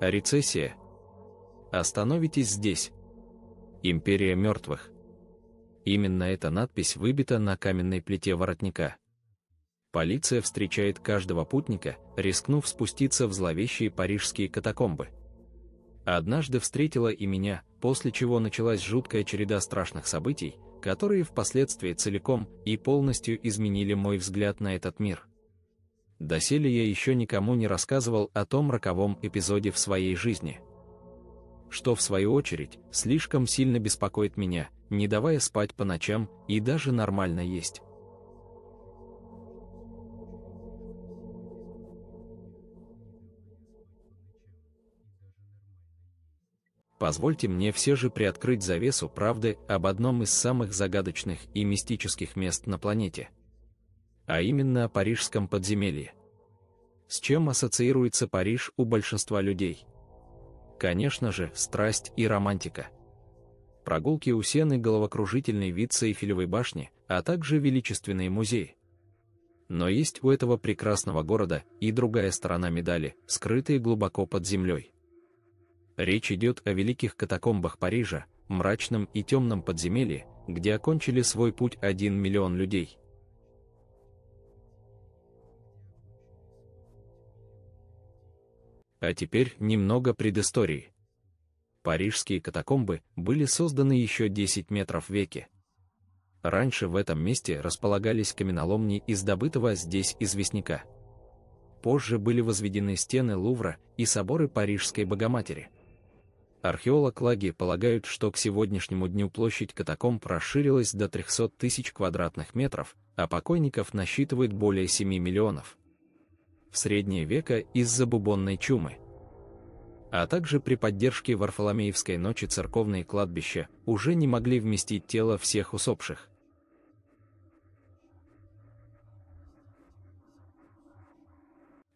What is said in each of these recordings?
Рецессия. Остановитесь здесь. Империя мертвых. Именно эта надпись выбита на каменной плите воротника. Полиция встречает каждого путника, рискнув спуститься в зловещие парижские катакомбы. Однажды встретила и меня, после чего началась жуткая череда страшных событий, которые впоследствии целиком и полностью изменили мой взгляд на этот мир. Доселе я еще никому не рассказывал о том роковом эпизоде в своей жизни. Что, в свою очередь, слишком сильно беспокоит меня, не давая спать по ночам и даже нормально есть. Позвольте мне все же приоткрыть завесу правды об одном из самых загадочных и мистических мест на планете – а именно о парижском подземелье. С чем ассоциируется Париж у большинства людей? Конечно же, страсть и романтика. Прогулки у Сены, головокружительный вид Сейфелевой башни, а также величественные музеи. Но есть у этого прекрасного города и другая сторона медали, скрытые глубоко под землей. Речь идет о великих катакомбах Парижа, мрачном и темном подземелье, где окончили свой путь 1 миллион людей – А теперь немного предыстории. Парижские катакомбы были созданы еще 10 метров веке. Раньше в этом месте располагались каменоломни из добытого здесь известняка. Позже были возведены стены Лувра и соборы Парижской Богоматери. Археолог Лаги полагают, что к сегодняшнему дню площадь катакомб расширилась до 300 тысяч квадратных метров, а покойников насчитывает более 7 миллионов в средние века из-за бубонной чумы. А также при поддержке Варфоломеевской ночи церковные кладбища уже не могли вместить тело всех усопших.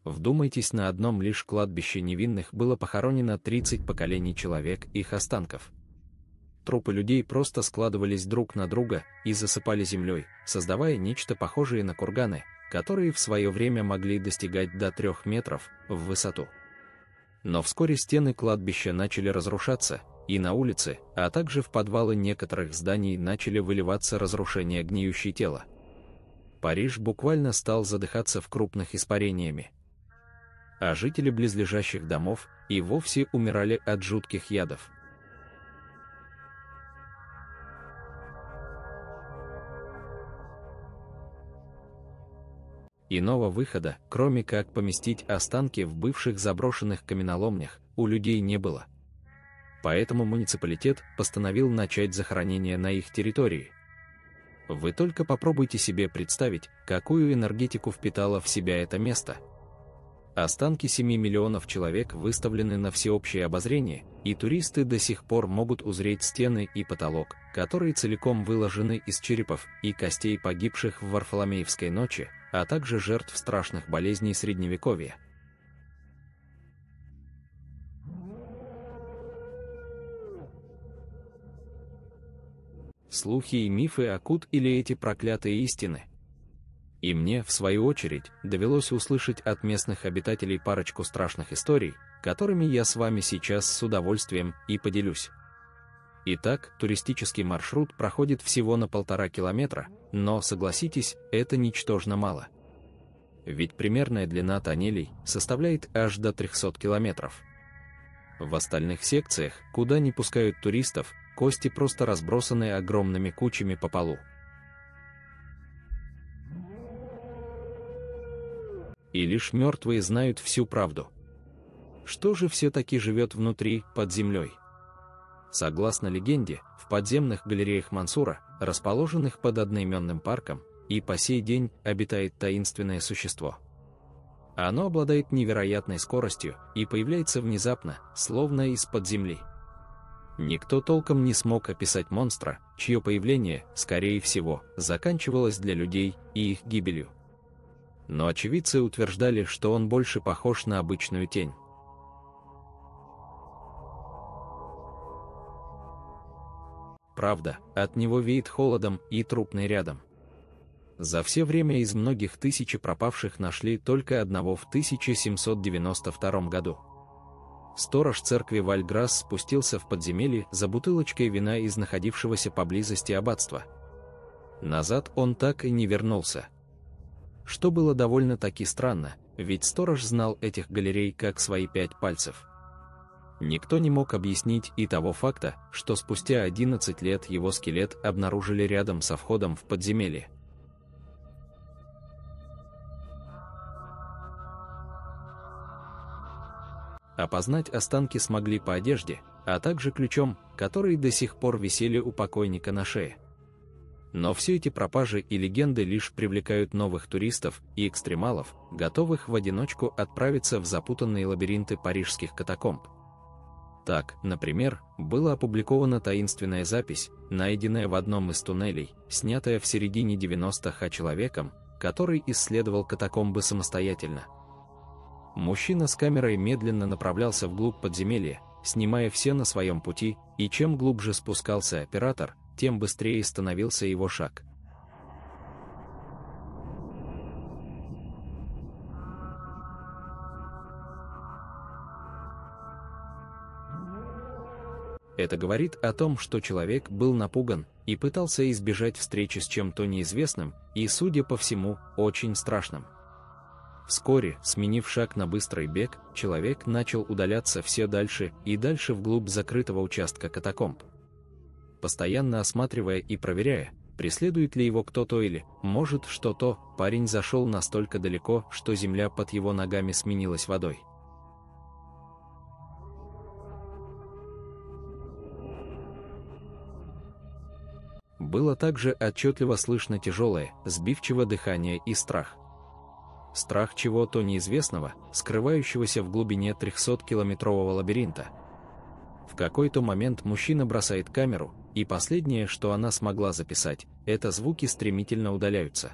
Вдумайтесь, на одном лишь кладбище невинных было похоронено 30 поколений человек их останков – трупы людей просто складывались друг на друга и засыпали землей, создавая нечто похожее на курганы, которые в свое время могли достигать до трех метров в высоту. Но вскоре стены кладбища начали разрушаться, и на улице, а также в подвалы некоторых зданий начали выливаться разрушения гниющей тела. Париж буквально стал задыхаться в крупных испарениями. А жители близлежащих домов и вовсе умирали от жутких ядов – Иного выхода, кроме как поместить останки в бывших заброшенных каменоломнях, у людей не было. Поэтому муниципалитет постановил начать захоронение на их территории. Вы только попробуйте себе представить, какую энергетику впитало в себя это место – Останки 7 миллионов человек выставлены на всеобщее обозрение, и туристы до сих пор могут узреть стены и потолок, которые целиком выложены из черепов и костей погибших в Варфоломеевской ночи, а также жертв страшных болезней Средневековья. Слухи и мифы о Кут или эти проклятые истины, и мне, в свою очередь, довелось услышать от местных обитателей парочку страшных историй, которыми я с вами сейчас с удовольствием и поделюсь. Итак, туристический маршрут проходит всего на полтора километра, но, согласитесь, это ничтожно мало. Ведь примерная длина тоннелей составляет аж до 300 километров. В остальных секциях, куда не пускают туристов, кости просто разбросаны огромными кучами по полу. И лишь мертвые знают всю правду. Что же все-таки живет внутри, под землей? Согласно легенде, в подземных галереях Мансура, расположенных под одноименным парком, и по сей день обитает таинственное существо. Оно обладает невероятной скоростью и появляется внезапно, словно из-под земли. Никто толком не смог описать монстра, чье появление, скорее всего, заканчивалось для людей и их гибелью но очевидцы утверждали, что он больше похож на обычную тень. Правда, от него веет холодом и трупный рядом. За все время из многих тысяч пропавших нашли только одного в 1792 году. Сторож церкви Вальграсс спустился в подземелье за бутылочкой вина из находившегося поблизости аббатства. Назад он так и не вернулся что было довольно-таки странно, ведь сторож знал этих галерей как свои пять пальцев. Никто не мог объяснить и того факта, что спустя 11 лет его скелет обнаружили рядом со входом в подземелье. Опознать останки смогли по одежде, а также ключом, который до сих пор висели у покойника на шее. Но все эти пропажи и легенды лишь привлекают новых туристов и экстремалов, готовых в одиночку отправиться в запутанные лабиринты парижских катакомб. Так, например, была опубликована таинственная запись, найденная в одном из туннелей, снятая в середине 90-х человеком, который исследовал катакомбы самостоятельно. Мужчина с камерой медленно направлялся вглубь подземелья, снимая все на своем пути, и чем глубже спускался оператор, тем быстрее становился его шаг. Это говорит о том, что человек был напуган и пытался избежать встречи с чем-то неизвестным и, судя по всему, очень страшным. Вскоре, сменив шаг на быстрый бег, человек начал удаляться все дальше и дальше вглубь закрытого участка катакомб постоянно осматривая и проверяя, преследует ли его кто-то или, может, что-то, парень зашел настолько далеко, что земля под его ногами сменилась водой. Было также отчетливо слышно тяжелое, сбивчивое дыхание и страх. Страх чего-то неизвестного, скрывающегося в глубине 300-километрового лабиринта. В какой-то момент мужчина бросает камеру, и последнее, что она смогла записать, это звуки стремительно удаляются.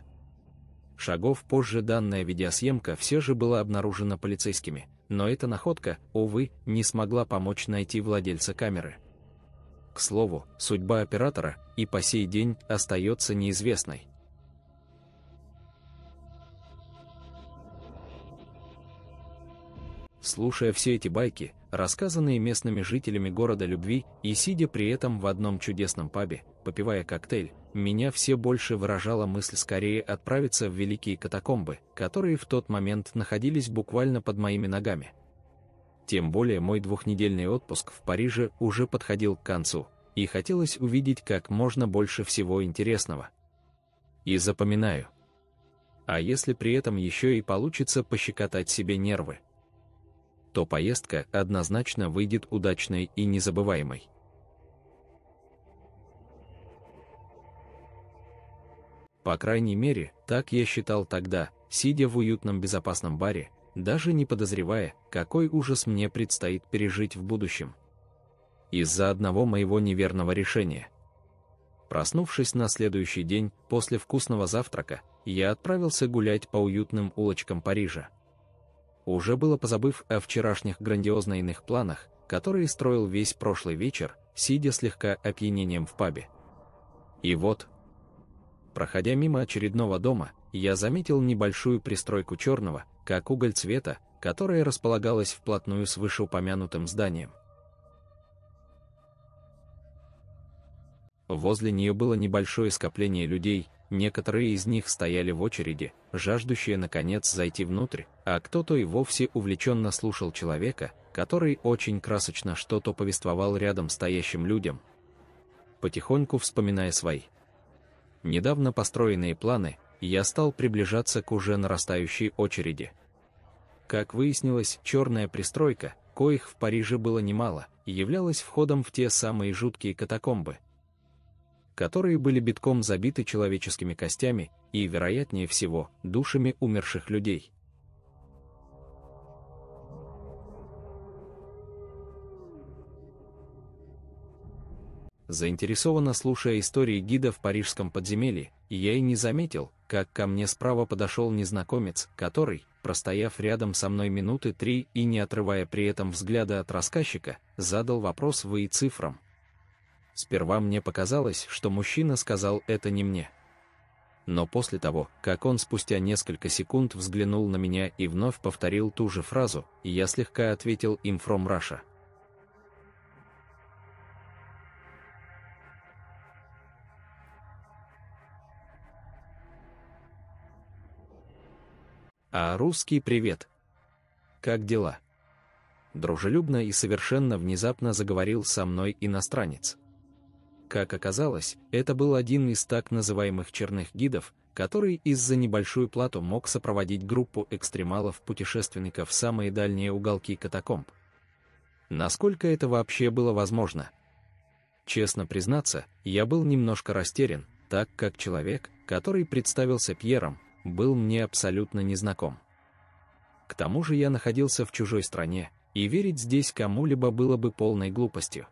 Шагов позже данная видеосъемка все же была обнаружена полицейскими, но эта находка, увы, не смогла помочь найти владельца камеры. К слову, судьба оператора и по сей день остается неизвестной. Слушая все эти байки, рассказанные местными жителями города любви, и сидя при этом в одном чудесном пабе, попивая коктейль, меня все больше выражала мысль скорее отправиться в великие катакомбы, которые в тот момент находились буквально под моими ногами. Тем более мой двухнедельный отпуск в Париже уже подходил к концу, и хотелось увидеть как можно больше всего интересного. И запоминаю. А если при этом еще и получится пощекотать себе нервы – то поездка однозначно выйдет удачной и незабываемой. По крайней мере, так я считал тогда, сидя в уютном безопасном баре, даже не подозревая, какой ужас мне предстоит пережить в будущем. Из-за одного моего неверного решения. Проснувшись на следующий день после вкусного завтрака, я отправился гулять по уютным улочкам Парижа уже было позабыв о вчерашних грандиозно иных планах, которые строил весь прошлый вечер, сидя слегка опьянением в пабе. И вот, проходя мимо очередного дома, я заметил небольшую пристройку черного, как уголь цвета, которая располагалась вплотную с вышеупомянутым зданием. Возле нее было небольшое скопление людей, Некоторые из них стояли в очереди, жаждущие наконец зайти внутрь, а кто-то и вовсе увлеченно слушал человека, который очень красочно что-то повествовал рядом стоящим людям, потихоньку вспоминая свои. Недавно построенные планы, я стал приближаться к уже нарастающей очереди. Как выяснилось, черная пристройка, коих в Париже было немало, являлась входом в те самые жуткие катакомбы, которые были битком забиты человеческими костями и, вероятнее всего, душами умерших людей. Заинтересованно слушая истории гида в парижском подземелье, я и не заметил, как ко мне справа подошел незнакомец, который, простояв рядом со мной минуты три и не отрывая при этом взгляда от рассказчика, задал вопрос «Вы и цифрам». Сперва мне показалось, что мужчина сказал это не мне. Но после того, как он спустя несколько секунд взглянул на меня и вновь повторил ту же фразу, я слегка ответил им «From Russia». А русский привет. Как дела? Дружелюбно и совершенно внезапно заговорил со мной иностранец. Как оказалось, это был один из так называемых черных гидов, который из-за небольшую плату мог сопроводить группу экстремалов-путешественников в самые дальние уголки катакомб. Насколько это вообще было возможно? Честно признаться, я был немножко растерян, так как человек, который представился Пьером, был мне абсолютно незнаком. К тому же я находился в чужой стране, и верить здесь кому-либо было бы полной глупостью.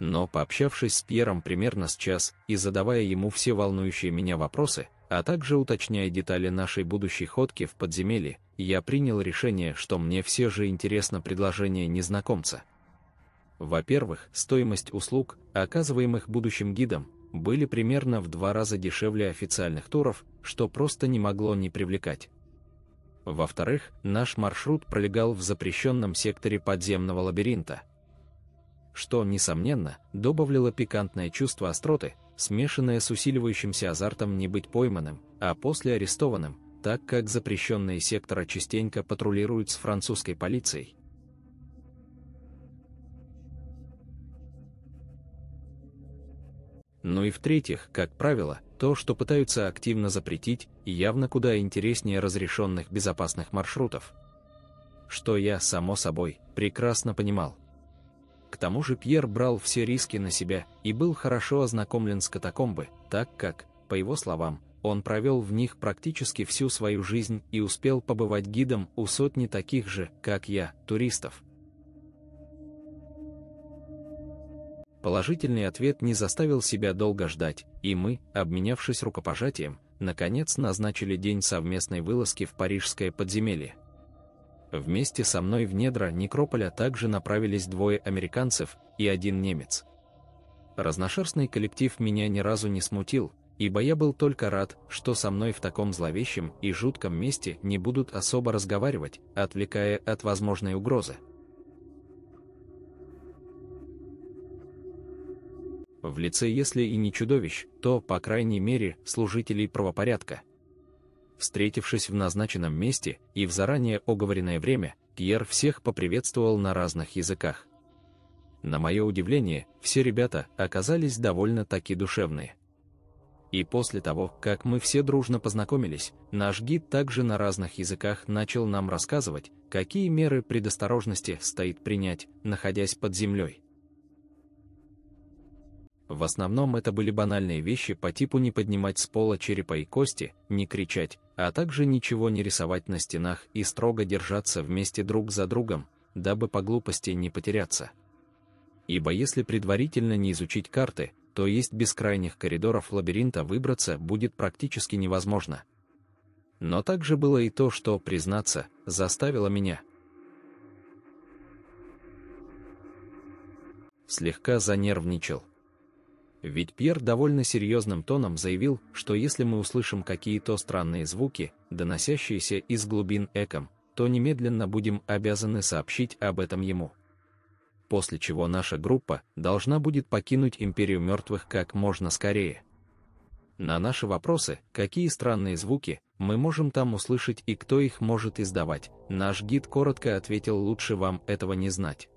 Но пообщавшись с Пьером примерно с час и задавая ему все волнующие меня вопросы, а также уточняя детали нашей будущей ходки в подземелье, я принял решение, что мне все же интересно предложение незнакомца. Во-первых, стоимость услуг, оказываемых будущим гидом, были примерно в два раза дешевле официальных туров, что просто не могло не привлекать. Во-вторых, наш маршрут пролегал в запрещенном секторе подземного лабиринта, что, несомненно, добавляло пикантное чувство остроты, смешанное с усиливающимся азартом не быть пойманным, а после арестованным, так как запрещенные сектора частенько патрулируют с французской полицией. Ну и в-третьих, как правило, то, что пытаются активно запретить, явно куда интереснее разрешенных безопасных маршрутов. Что я, само собой, прекрасно понимал. К тому же Пьер брал все риски на себя и был хорошо ознакомлен с катакомбы, так как, по его словам, он провел в них практически всю свою жизнь и успел побывать гидом у сотни таких же, как я, туристов. Положительный ответ не заставил себя долго ждать, и мы, обменявшись рукопожатием, наконец назначили день совместной вылазки в парижское подземелье. Вместе со мной в недра некрополя также направились двое американцев и один немец. Разношерстный коллектив меня ни разу не смутил, ибо я был только рад, что со мной в таком зловещем и жутком месте не будут особо разговаривать, отвлекая от возможной угрозы. В лице, если и не чудовищ, то, по крайней мере, служителей правопорядка – Встретившись в назначенном месте и в заранее оговоренное время, Пьер всех поприветствовал на разных языках. На мое удивление, все ребята оказались довольно-таки душевные. И после того, как мы все дружно познакомились, наш гид также на разных языках начал нам рассказывать, какие меры предосторожности стоит принять, находясь под землей. В основном это были банальные вещи по типу не поднимать с пола черепа и кости, не кричать, а также ничего не рисовать на стенах и строго держаться вместе друг за другом, дабы по глупости не потеряться. Ибо если предварительно не изучить карты, то есть без крайних коридоров лабиринта выбраться будет практически невозможно. Но также было и то, что, признаться, заставило меня. Слегка занервничал. Ведь Пьер довольно серьезным тоном заявил, что если мы услышим какие-то странные звуки, доносящиеся из глубин эком, то немедленно будем обязаны сообщить об этом ему. После чего наша группа должна будет покинуть Империю Мертвых как можно скорее. На наши вопросы, какие странные звуки мы можем там услышать и кто их может издавать, наш гид коротко ответил лучше вам этого не знать.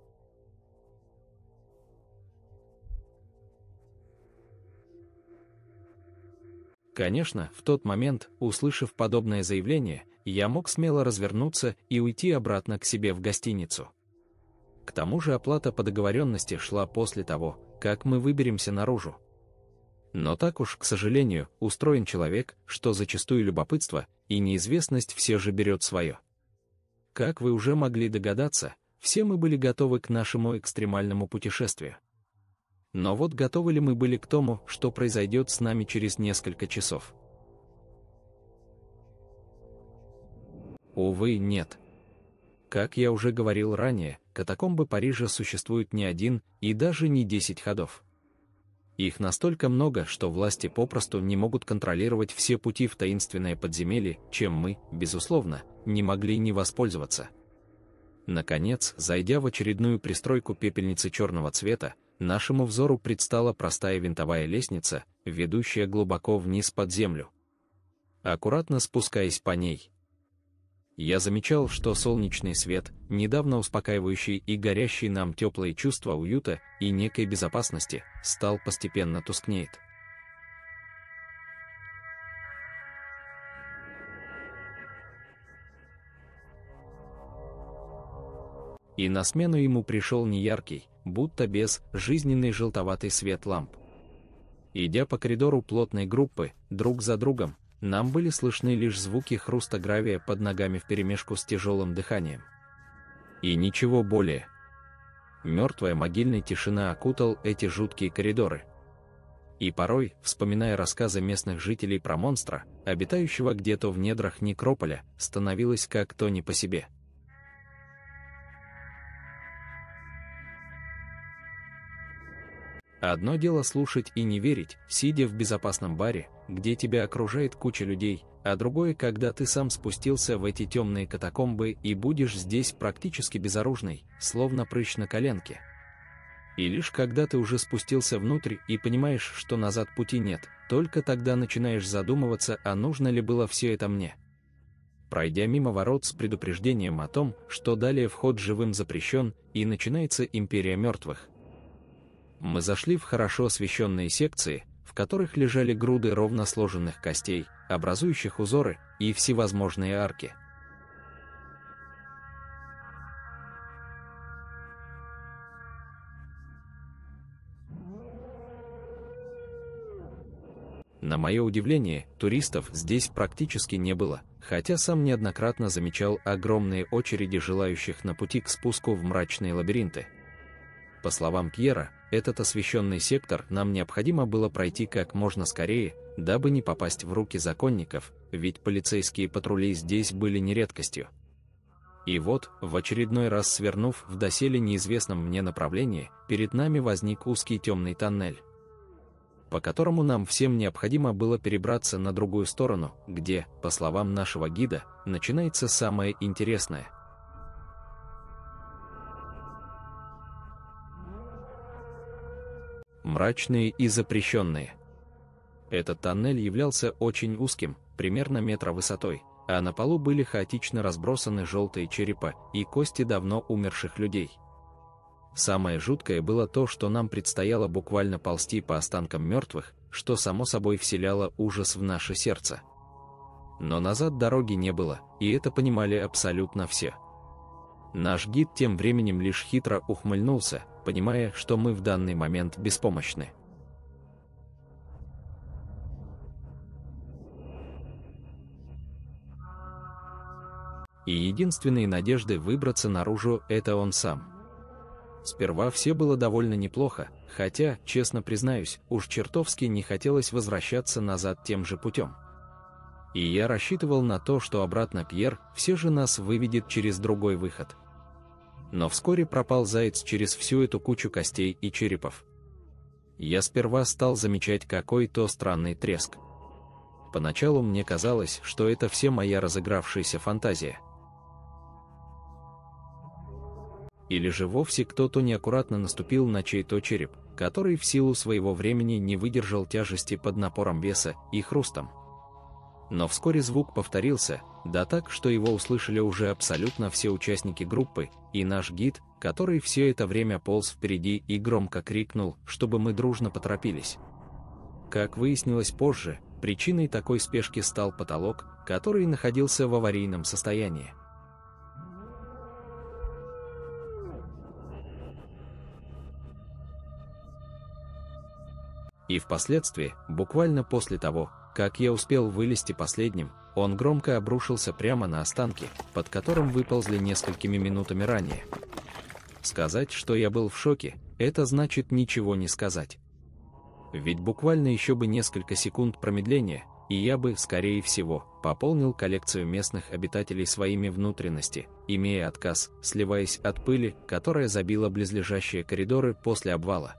Конечно, в тот момент, услышав подобное заявление, я мог смело развернуться и уйти обратно к себе в гостиницу. К тому же оплата по договоренности шла после того, как мы выберемся наружу. Но так уж, к сожалению, устроен человек, что зачастую любопытство и неизвестность все же берет свое. Как вы уже могли догадаться, все мы были готовы к нашему экстремальному путешествию. Но вот готовы ли мы были к тому, что произойдет с нами через несколько часов? Увы, нет. Как я уже говорил ранее, катакомбы Парижа существуют не один и даже не десять ходов. Их настолько много, что власти попросту не могут контролировать все пути в таинственное подземелье, чем мы, безусловно, не могли не воспользоваться. Наконец, зайдя в очередную пристройку пепельницы черного цвета, нашему взору предстала простая винтовая лестница, ведущая глубоко вниз под землю. Аккуратно спускаясь по ней, я замечал, что солнечный свет, недавно успокаивающий и горящий нам теплые чувства уюта и некой безопасности, стал постепенно тускнеет. И на смену ему пришел неяркий, будто без жизненный желтоватый свет ламп. Идя по коридору плотной группы, друг за другом, нам были слышны лишь звуки хруста гравия под ногами вперемешку с тяжелым дыханием. И ничего более. Мертвая могильная тишина окутал эти жуткие коридоры. И порой, вспоминая рассказы местных жителей про монстра, обитающего где-то в недрах некрополя, становилось как-то не по себе. Одно дело слушать и не верить, сидя в безопасном баре, где тебя окружает куча людей, а другое, когда ты сам спустился в эти темные катакомбы и будешь здесь практически безоружный, словно прыщ на коленке. И лишь когда ты уже спустился внутрь и понимаешь, что назад пути нет, только тогда начинаешь задумываться, а нужно ли было все это мне. Пройдя мимо ворот с предупреждением о том, что далее вход живым запрещен, и начинается империя мертвых, мы зашли в хорошо освещенные секции, в которых лежали груды ровно сложенных костей, образующих узоры и всевозможные арки. На мое удивление, туристов здесь практически не было, хотя сам неоднократно замечал огромные очереди желающих на пути к спуску в мрачные лабиринты. По словам Пьера, этот освященный сектор нам необходимо было пройти как можно скорее, дабы не попасть в руки законников, ведь полицейские патрули здесь были не редкостью. И вот, в очередной раз свернув в доселе неизвестном мне направлении, перед нами возник узкий темный тоннель, по которому нам всем необходимо было перебраться на другую сторону, где, по словам нашего гида, начинается самое интересное – мрачные и запрещенные. Этот тоннель являлся очень узким, примерно метра высотой, а на полу были хаотично разбросаны желтые черепа и кости давно умерших людей. Самое жуткое было то, что нам предстояло буквально ползти по останкам мертвых, что само собой вселяло ужас в наше сердце. Но назад дороги не было, и это понимали абсолютно все. Наш гид тем временем лишь хитро ухмыльнулся, понимая, что мы в данный момент беспомощны. И единственной надежды выбраться наружу – это он сам. Сперва все было довольно неплохо, хотя, честно признаюсь, уж чертовски не хотелось возвращаться назад тем же путем. И я рассчитывал на то, что обратно Пьер все же нас выведет через другой выход – но вскоре пропал заяц через всю эту кучу костей и черепов. Я сперва стал замечать какой-то странный треск. Поначалу мне казалось, что это все моя разыгравшаяся фантазия. Или же вовсе кто-то неаккуратно наступил на чей-то череп, который в силу своего времени не выдержал тяжести под напором веса и хрустом. Но вскоре звук повторился, да так, что его услышали уже абсолютно все участники группы, и наш гид, который все это время полз впереди и громко крикнул, чтобы мы дружно поторопились. Как выяснилось позже, причиной такой спешки стал потолок, который находился в аварийном состоянии. И впоследствии, буквально после того, как я успел вылезти последним, он громко обрушился прямо на останки, под которым выползли несколькими минутами ранее. Сказать, что я был в шоке, это значит ничего не сказать. Ведь буквально еще бы несколько секунд промедления, и я бы, скорее всего, пополнил коллекцию местных обитателей своими внутренности, имея отказ, сливаясь от пыли, которая забила близлежащие коридоры после обвала.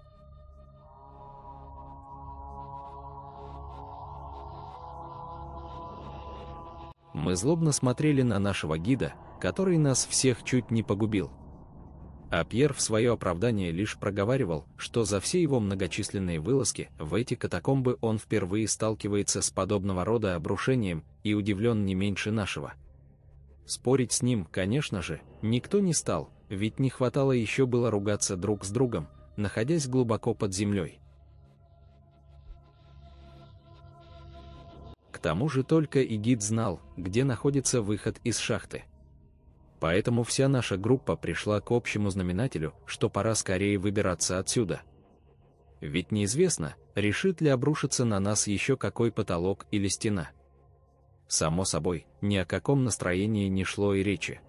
Мы злобно смотрели на нашего гида, который нас всех чуть не погубил. А Пьер в свое оправдание лишь проговаривал, что за все его многочисленные вылазки в эти катакомбы он впервые сталкивается с подобного рода обрушением и удивлен не меньше нашего. Спорить с ним, конечно же, никто не стал, ведь не хватало еще было ругаться друг с другом, находясь глубоко под землей. тому же только и гид знал, где находится выход из шахты. Поэтому вся наша группа пришла к общему знаменателю, что пора скорее выбираться отсюда. Ведь неизвестно, решит ли обрушиться на нас еще какой потолок или стена. Само собой, ни о каком настроении не шло и речи.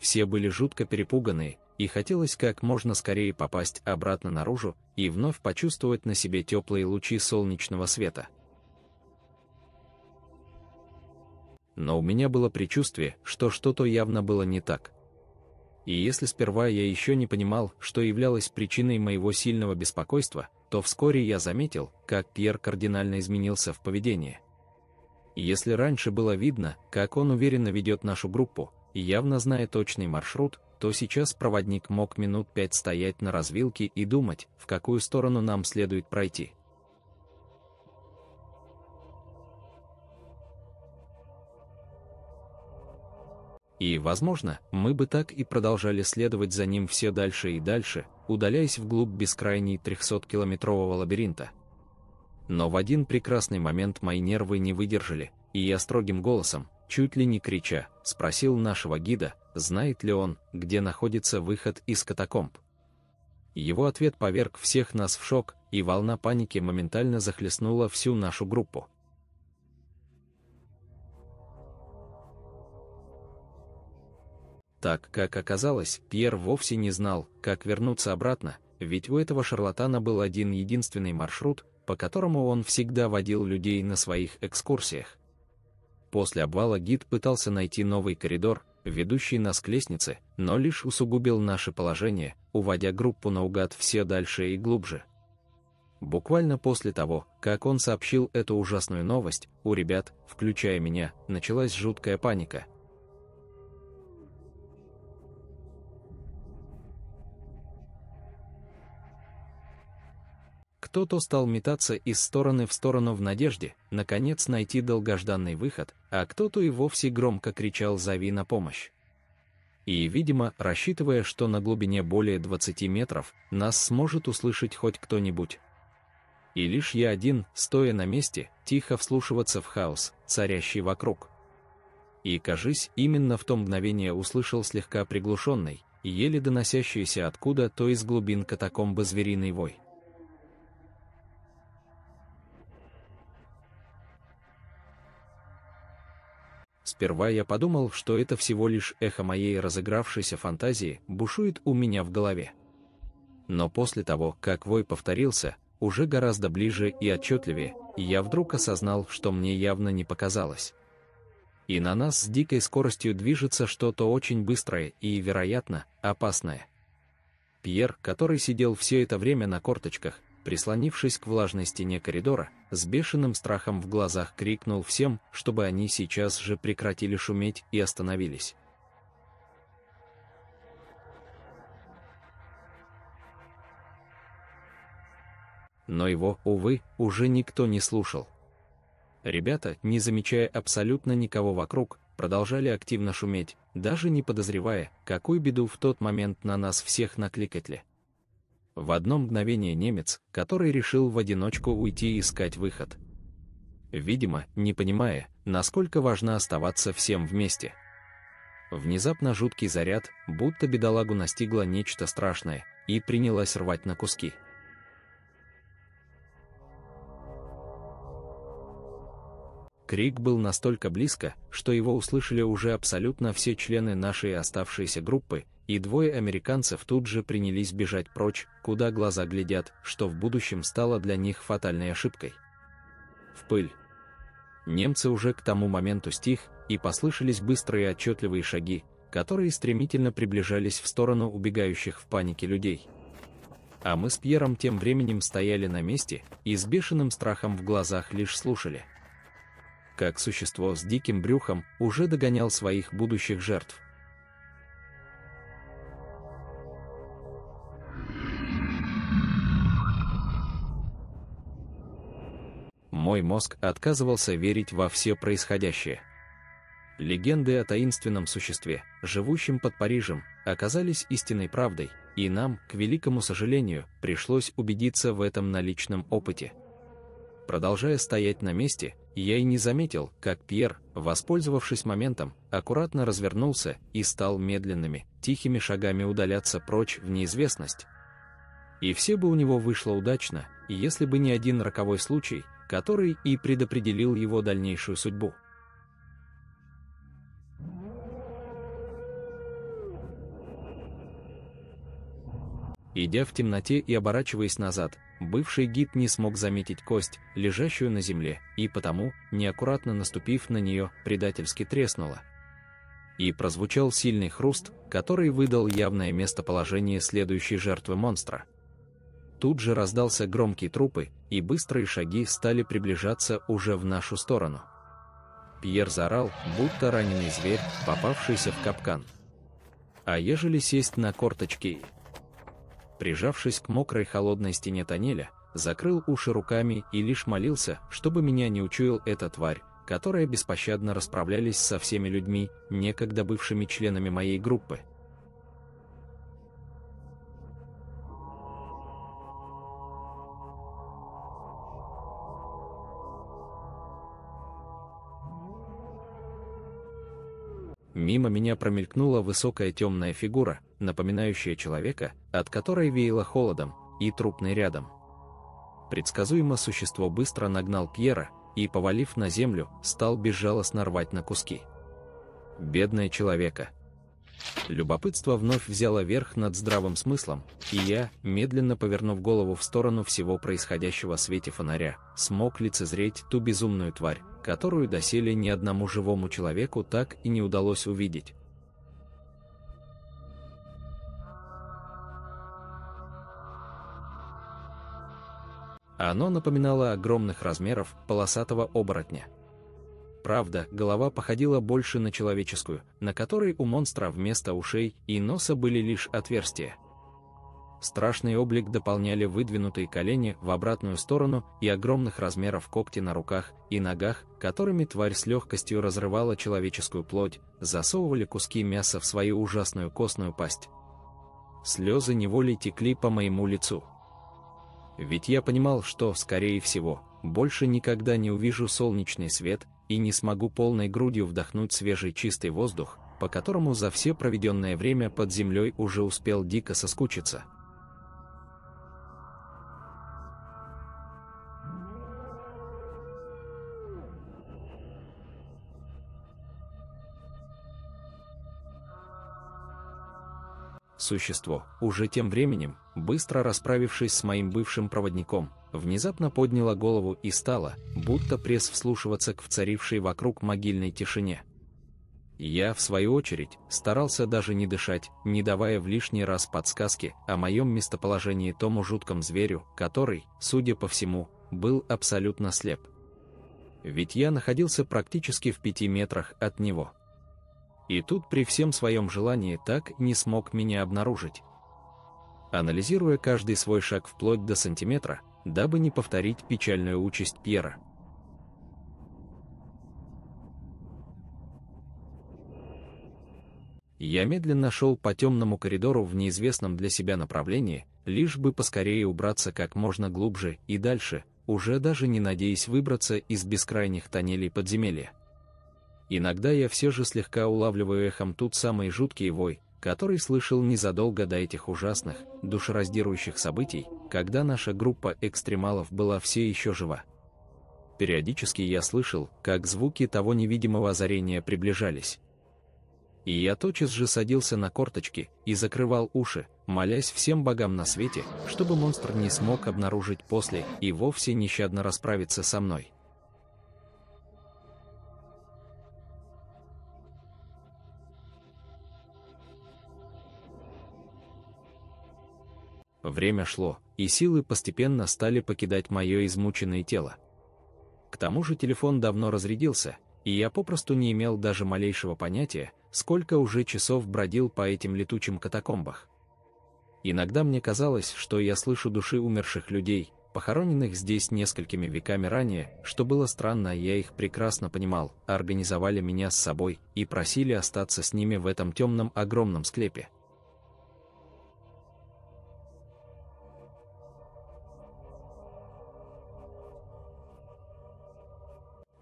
Все были жутко перепуганы, и хотелось как можно скорее попасть обратно наружу и вновь почувствовать на себе теплые лучи солнечного света. но у меня было предчувствие, что что-то явно было не так. И если сперва я еще не понимал, что являлось причиной моего сильного беспокойства, то вскоре я заметил, как Пьер кардинально изменился в поведении. Если раньше было видно, как он уверенно ведет нашу группу, и явно зная точный маршрут, то сейчас проводник мог минут пять стоять на развилке и думать, в какую сторону нам следует пройти. И, возможно, мы бы так и продолжали следовать за ним все дальше и дальше, удаляясь вглубь бескрайней 300-километрового лабиринта. Но в один прекрасный момент мои нервы не выдержали, и я строгим голосом, чуть ли не крича, спросил нашего гида, знает ли он, где находится выход из катакомб. Его ответ поверг всех нас в шок, и волна паники моментально захлестнула всю нашу группу. Так как оказалось, Пьер вовсе не знал, как вернуться обратно, ведь у этого шарлатана был один единственный маршрут, по которому он всегда водил людей на своих экскурсиях. После обвала гид пытался найти новый коридор, ведущий нас к лестнице, но лишь усугубил наше положение, уводя группу наугад все дальше и глубже. Буквально после того, как он сообщил эту ужасную новость, у ребят, включая меня, началась жуткая паника – Кто-то стал метаться из стороны в сторону в надежде, наконец, найти долгожданный выход, а кто-то и вовсе громко кричал «Зови на помощь!». И, видимо, рассчитывая, что на глубине более 20 метров нас сможет услышать хоть кто-нибудь. И лишь я один, стоя на месте, тихо вслушиваться в хаос, царящий вокруг. И, кажись, именно в то мгновение услышал слегка приглушенный, еле доносящийся откуда-то из глубин катакомбы звериный вой. Сперва я подумал, что это всего лишь эхо моей разыгравшейся фантазии бушует у меня в голове. Но после того, как вой повторился, уже гораздо ближе и отчетливее, я вдруг осознал, что мне явно не показалось. И на нас с дикой скоростью движется что-то очень быстрое и, вероятно, опасное. Пьер, который сидел все это время на корточках, прислонившись к влажной стене коридора, с бешеным страхом в глазах крикнул всем, чтобы они сейчас же прекратили шуметь и остановились. Но его, увы, уже никто не слушал. Ребята, не замечая абсолютно никого вокруг, продолжали активно шуметь, даже не подозревая, какую беду в тот момент на нас всех накликать ли. В одно мгновение немец, который решил в одиночку уйти и искать выход. Видимо, не понимая, насколько важно оставаться всем вместе. Внезапно жуткий заряд, будто бедолагу настигло нечто страшное, и принялась рвать на куски. Крик был настолько близко, что его услышали уже абсолютно все члены нашей оставшейся группы, и двое американцев тут же принялись бежать прочь, куда глаза глядят, что в будущем стало для них фатальной ошибкой. В пыль. Немцы уже к тому моменту стих, и послышались быстрые отчетливые шаги, которые стремительно приближались в сторону убегающих в панике людей. А мы с Пьером тем временем стояли на месте и с бешеным страхом в глазах лишь слушали – как существо с диким брюхом, уже догонял своих будущих жертв. Мой мозг отказывался верить во все происходящее. Легенды о таинственном существе, живущем под Парижем, оказались истинной правдой, и нам, к великому сожалению, пришлось убедиться в этом на личном опыте – Продолжая стоять на месте, я и не заметил, как Пьер, воспользовавшись моментом, аккуратно развернулся и стал медленными, тихими шагами удаляться прочь в неизвестность. И все бы у него вышло удачно, если бы не один роковой случай, который и предопределил его дальнейшую судьбу. Идя в темноте и оборачиваясь назад, бывший гид не смог заметить кость, лежащую на земле, и потому, неаккуратно наступив на нее, предательски треснула. И прозвучал сильный хруст, который выдал явное местоположение следующей жертвы монстра. Тут же раздался громкий трупы, и быстрые шаги стали приближаться уже в нашу сторону. Пьер заорал, будто раненый зверь, попавшийся в капкан. А ежели сесть на корточки прижавшись к мокрой холодной стене тоннеля, закрыл уши руками и лишь молился, чтобы меня не учуял эта тварь, которая беспощадно расправлялись со всеми людьми, некогда бывшими членами моей группы. Мимо меня промелькнула высокая темная фигура, напоминающая человека, от которой веяло холодом, и трупный рядом. Предсказуемо существо быстро нагнал Пьера и, повалив на землю, стал безжалостно рвать на куски. «Бедное человека», Любопытство вновь взяло верх над здравым смыслом, и я, медленно повернув голову в сторону всего происходящего свете фонаря, смог лицезреть ту безумную тварь, которую доселе ни одному живому человеку так и не удалось увидеть. Оно напоминало огромных размеров полосатого оборотня – Правда, голова походила больше на человеческую, на которой у монстра вместо ушей и носа были лишь отверстия. Страшный облик дополняли выдвинутые колени в обратную сторону и огромных размеров когти на руках и ногах, которыми тварь с легкостью разрывала человеческую плоть, засовывали куски мяса в свою ужасную костную пасть. Слезы неволей текли по моему лицу. Ведь я понимал, что, скорее всего, больше никогда не увижу солнечный свет и не смогу полной грудью вдохнуть свежий чистый воздух, по которому за все проведенное время под землей уже успел дико соскучиться. Существо, уже тем временем, быстро расправившись с моим бывшим проводником, внезапно подняла голову и стала, будто пресс вслушиваться к вцарившей вокруг могильной тишине. Я, в свою очередь, старался даже не дышать, не давая в лишний раз подсказки о моем местоположении тому жутком зверю, который, судя по всему, был абсолютно слеп. Ведь я находился практически в пяти метрах от него. И тут при всем своем желании так не смог меня обнаружить. Анализируя каждый свой шаг вплоть до сантиметра, дабы не повторить печальную участь Пьера. Я медленно шел по темному коридору в неизвестном для себя направлении, лишь бы поскорее убраться как можно глубже и дальше, уже даже не надеясь выбраться из бескрайних тоннелей подземелья. Иногда я все же слегка улавливаю эхом тут самые жуткие вой, который слышал незадолго до этих ужасных, душераздирующих событий, когда наша группа экстремалов была все еще жива. Периодически я слышал, как звуки того невидимого озарения приближались. И я тотчас же садился на корточки и закрывал уши, молясь всем богам на свете, чтобы монстр не смог обнаружить после и вовсе нещадно расправиться со мной. Время шло, и силы постепенно стали покидать мое измученное тело. К тому же телефон давно разрядился, и я попросту не имел даже малейшего понятия, сколько уже часов бродил по этим летучим катакомбах. Иногда мне казалось, что я слышу души умерших людей, похороненных здесь несколькими веками ранее, что было странно, я их прекрасно понимал, организовали меня с собой и просили остаться с ними в этом темном огромном склепе.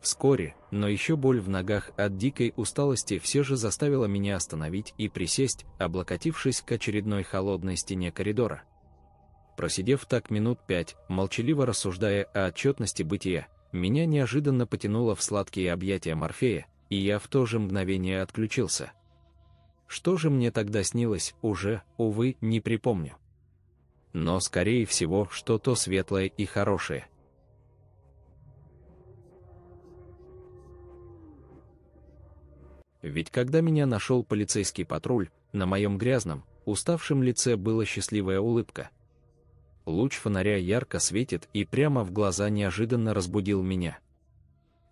Вскоре, но еще боль в ногах от дикой усталости все же заставила меня остановить и присесть, облокотившись к очередной холодной стене коридора. Просидев так минут пять, молчаливо рассуждая о отчетности бытия, меня неожиданно потянуло в сладкие объятия Морфея, и я в то же мгновение отключился. Что же мне тогда снилось, уже, увы, не припомню. Но, скорее всего, что-то светлое и хорошее. Ведь когда меня нашел полицейский патруль, на моем грязном, уставшем лице была счастливая улыбка. Луч фонаря ярко светит и прямо в глаза неожиданно разбудил меня.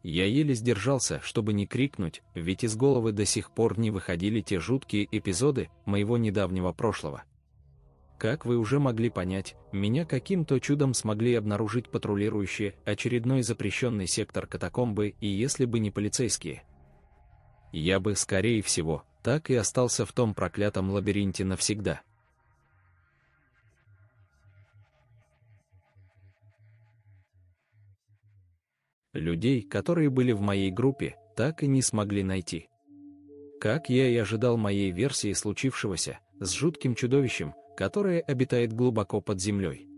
Я еле сдержался, чтобы не крикнуть, ведь из головы до сих пор не выходили те жуткие эпизоды моего недавнего прошлого. Как вы уже могли понять, меня каким-то чудом смогли обнаружить патрулирующие очередной запрещенный сектор катакомбы и если бы не полицейские, я бы, скорее всего, так и остался в том проклятом лабиринте навсегда. Людей, которые были в моей группе, так и не смогли найти. Как я и ожидал моей версии случившегося, с жутким чудовищем, которое обитает глубоко под землей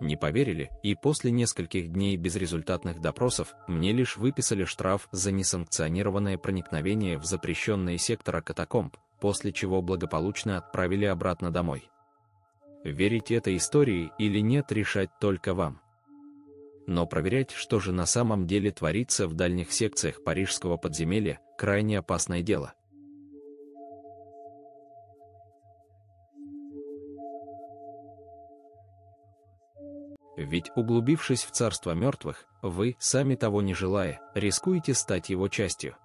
не поверили, и после нескольких дней безрезультатных допросов мне лишь выписали штраф за несанкционированное проникновение в запрещенные сектора катакомб, после чего благополучно отправили обратно домой. Верить этой истории или нет решать только вам. Но проверять, что же на самом деле творится в дальних секциях парижского подземелья, крайне опасное дело. Ведь углубившись в царство мертвых, вы, сами того не желая, рискуете стать его частью.